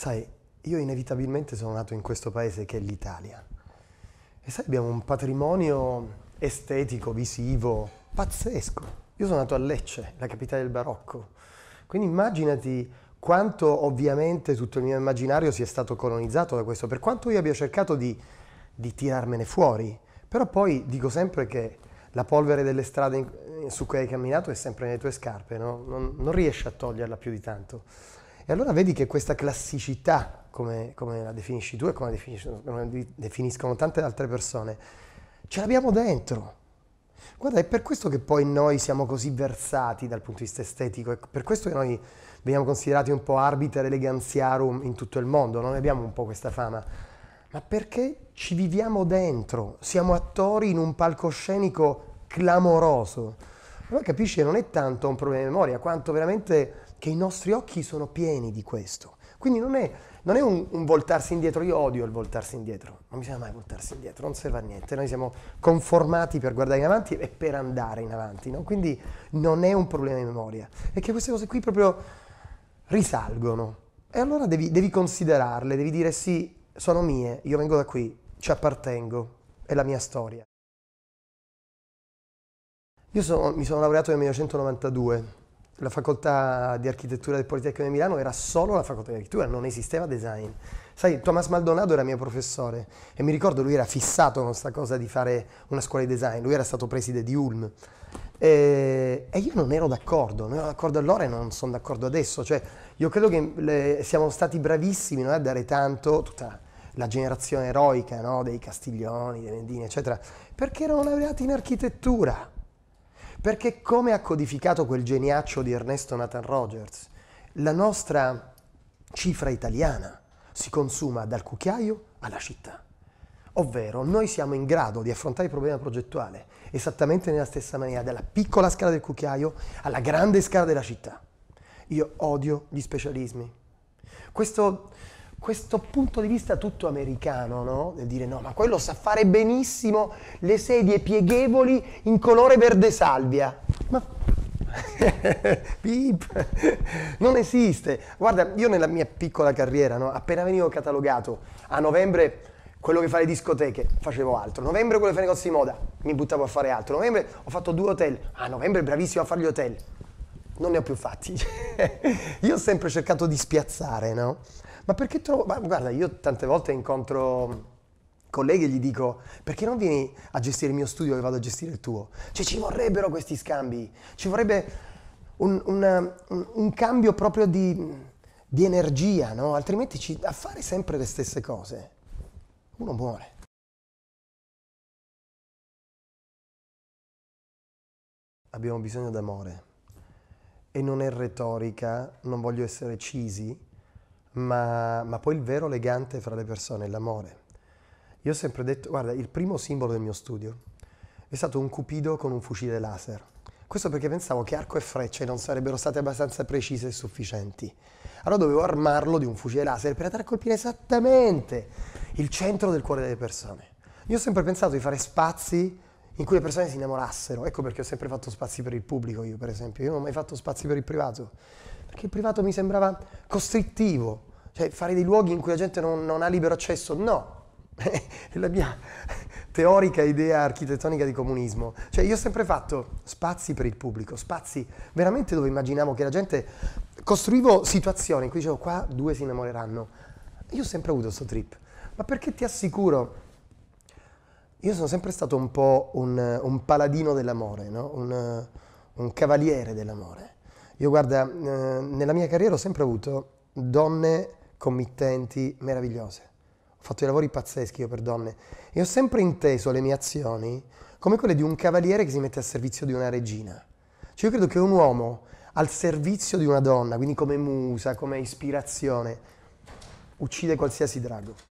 Sai, io inevitabilmente sono nato in questo paese che è l'Italia. E sai, abbiamo un patrimonio estetico, visivo, pazzesco. Io sono nato a Lecce, la capitale del barocco. Quindi immaginati quanto ovviamente tutto il mio immaginario sia stato colonizzato da questo, per quanto io abbia cercato di, di tirarmene fuori. Però poi dico sempre che la polvere delle strade su cui hai camminato è sempre nelle tue scarpe, no? non, non riesci a toglierla più di tanto. E allora vedi che questa classicità, come, come la definisci tu e come la definiscono, come definiscono tante altre persone, ce l'abbiamo dentro. Guarda, è per questo che poi noi siamo così versati dal punto di vista estetico, è per questo che noi veniamo considerati un po' arbiter eleganziarum in tutto il mondo, noi abbiamo un po' questa fama, ma perché ci viviamo dentro, siamo attori in un palcoscenico clamoroso. Allora capisci che non è tanto un problema di memoria, quanto veramente che i nostri occhi sono pieni di questo. Quindi non è, non è un, un, voltarsi indietro, io odio il voltarsi indietro, non bisogna mai voltarsi indietro, non serve a niente, noi siamo conformati per guardare in avanti e per andare in avanti, no? quindi non è un problema di memoria, è che queste cose qui proprio risalgono e allora devi, devi considerarle, devi dire sì, sono mie, io vengo da qui, ci appartengo, è la mia storia. Io sono, mi sono laureato nel 1992 la facoltà di architettura del Politecnico di Milano era solo la facoltà di architettura, non esisteva design. Sai, Thomas Maldonado era mio professore e mi ricordo lui era fissato con questa cosa di fare una scuola di design, lui era stato preside di Ulm. E, e io non ero d'accordo, non ero d'accordo allora e non sono d'accordo adesso. Cioè, io credo che le, siamo stati bravissimi noi a dare tanto, tutta la generazione eroica no? dei Castiglioni, dei Mendini, eccetera, perché erano laureati in architettura perché come ha codificato quel geniaccio di Ernesto Nathan Rogers, la nostra cifra italiana si consuma dal cucchiaio alla città. Ovvero noi siamo in grado di affrontare il problema progettuale esattamente nella stessa maniera, dalla piccola scala del cucchiaio alla grande scala della città. Io odio gli specialismi. Questo questo punto di vista tutto americano, no? Del dire no, ma quello sa fare benissimo le sedie pieghevoli in colore verde salvia. Ma Pip. non esiste. Guarda, io nella mia piccola carriera, no, appena venivo catalogato a novembre quello che fa le discoteche, facevo altro. Novembre quello che fa i negozi di moda, mi buttavo a fare altro. Novembre ho fatto due hotel. A ah, novembre bravissimo a fare gli hotel. Non ne ho più fatti. io ho sempre cercato di spiazzare, no? Ma perché trovo... Ma guarda, io tante volte incontro colleghi e gli dico perché non vieni a gestire il mio studio e vado a gestire il tuo? Cioè ci vorrebbero questi scambi, ci vorrebbe un, un, un, cambio proprio di, di energia, no? altrimenti ci, a fare sempre le stesse cose uno muore. Abbiamo bisogno d'amore e non è retorica, non voglio essere cisi, ma, ma poi il vero legante fra le persone è l'amore. Io ho sempre detto, guarda, il primo simbolo del mio studio è stato un cupido con un fucile laser. Questo perché pensavo che arco e frecce non sarebbero state abbastanza precise e sufficienti. Allora dovevo armarlo di un fucile laser per andare a colpire esattamente il centro del cuore delle persone. Io ho sempre pensato di fare spazi in cui le persone si innamorassero. Ecco perché ho sempre fatto spazi per il pubblico, io per esempio. Io non ho mai fatto spazi per il privato perché il privato mi sembrava costrittivo, cioè fare dei luoghi in cui la gente non, non ha libero accesso, no. È la mia teorica idea architettonica di comunismo. Cioè io ho sempre fatto spazi per il pubblico, spazi veramente dove immaginavo che la gente... Costruivo situazioni in cui dicevo qua due si innamoreranno. Io ho sempre avuto questo trip, ma perché ti assicuro io sono sempre stato un po' un, un paladino dell'amore, no? un, un, cavaliere dell'amore. Io guarda, eh, nella mia carriera ho sempre avuto donne committenti meravigliose. Ho fatto dei lavori pazzeschi io per donne e ho sempre inteso le mie azioni come quelle di un cavaliere che si mette a servizio di una regina. Cioè io credo che un uomo al servizio di una donna, quindi come musa, come ispirazione, uccide qualsiasi drago.